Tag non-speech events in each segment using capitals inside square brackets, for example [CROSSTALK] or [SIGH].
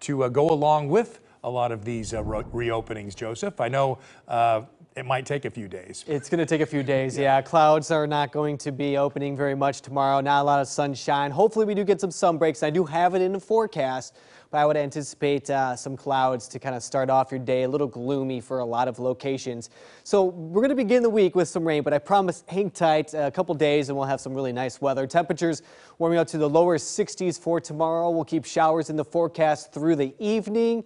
to uh, go along with a lot of these uh, reopenings, Joseph. I know uh, it might take a few days. It's going to take a few days, yeah. yeah. Clouds are not going to be opening very much tomorrow. Not a lot of sunshine. Hopefully we do get some sun breaks. I do have it in the forecast, but I would anticipate uh, some clouds to kind of start off your day. A little gloomy for a lot of locations. So we're going to begin the week with some rain, but I promise hang tight a couple days and we'll have some really nice weather. Temperatures warming up to the lower 60s for tomorrow. We'll keep showers in the forecast through the evening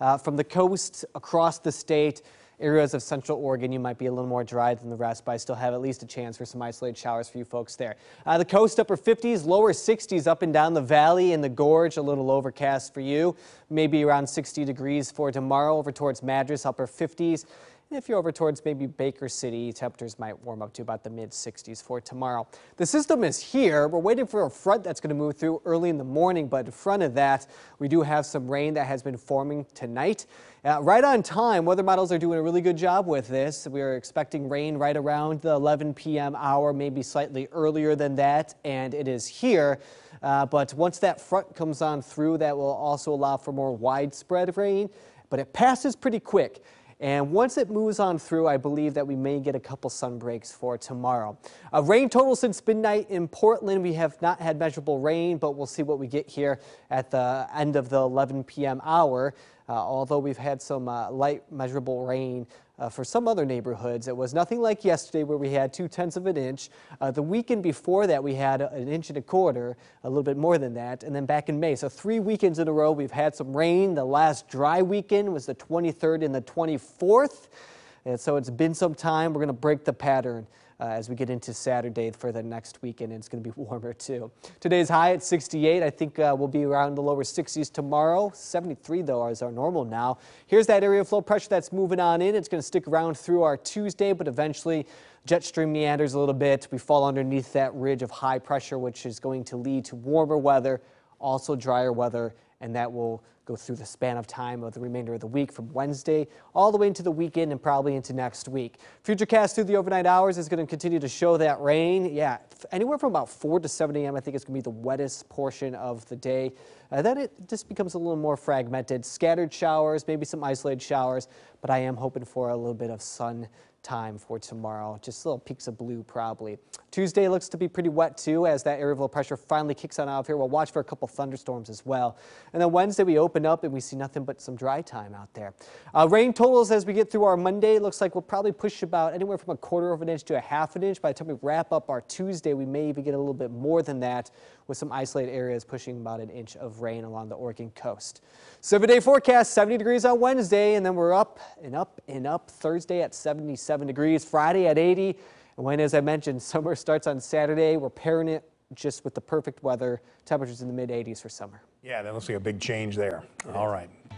uh, from the coast across the state areas of Central Oregon, you might be a little more dry than the rest, but I still have at least a chance for some isolated showers for you folks there. Uh, the coast, upper 50s, lower 60s up and down the valley and the gorge, a little overcast for you. Maybe around 60 degrees for tomorrow over towards Madras, upper 50s. And if you're over towards maybe Baker City, temperatures might warm up to about the mid 60s for tomorrow. The system is here. We're waiting for a front that's going to move through early in the morning, but in front of that, we do have some rain that has been forming tonight. Uh, right on time, weather models are doing a really good job with this. We are expecting rain right around the 11 p.m. hour, maybe slightly earlier than that, and it is here. Uh, but once that front comes on through, that will also allow for more widespread rain, but it passes pretty quick. And once it moves on through, I believe that we may get a couple sun breaks for tomorrow. A uh, rain total since midnight in Portland. We have not had measurable rain, but we'll see what we get here at the end of the 11 p.m. hour. Uh, although we've had some uh, light measurable rain uh, for some other neighborhoods. It was nothing like yesterday where we had two tenths of an inch. Uh, the weekend before that we had uh, an inch and a quarter, a little bit more than that, and then back in May. So three weekends in a row we've had some rain. The last dry weekend was the 23rd and the 24th. And so it's been some time. We're going to break the pattern uh, as we get into Saturday for the next weekend, it's going to be [LAUGHS] warmer too. Today's high at 68. I think uh, we'll be around the lower 60s tomorrow. 73, though, is our normal now. Here's that area of low pressure that's moving on in. It's going to stick around through our Tuesday, but eventually jet stream meanders a little bit. We fall underneath that ridge of high pressure, which is going to lead to warmer weather, also drier weather and that will go through the span of time of the remainder of the week from Wednesday all the way into the weekend and probably into next week. Futurecast through the overnight hours is going to continue to show that rain. Yeah, anywhere from about 4 to 7 a.m. I think it's going to be the wettest portion of the day. Uh, then it just becomes a little more fragmented. Scattered showers, maybe some isolated showers, but I am hoping for a little bit of sun time for tomorrow. Just little peaks of blue probably. Tuesday looks to be pretty wet too as that area of low pressure finally kicks on out of here. We'll watch for a couple thunderstorms as well. And then Wednesday we open up and we see nothing but some dry time out there. Uh, rain totals as we get through our Monday looks like we'll probably push about anywhere from a quarter of an inch to a half an inch. By the time we wrap up our Tuesday we may even get a little bit more than that with some isolated areas pushing about an inch of rain along the Oregon coast. Seven day forecast 70 degrees on Wednesday and then we're up and up and up. Thursday at 77 degrees, Friday at 80. And when, as I mentioned, [LAUGHS] summer starts on Saturday, we're pairing it just with the perfect weather. Temperatures in the mid 80s for summer. Yeah, that looks like a big change there. It All is. right.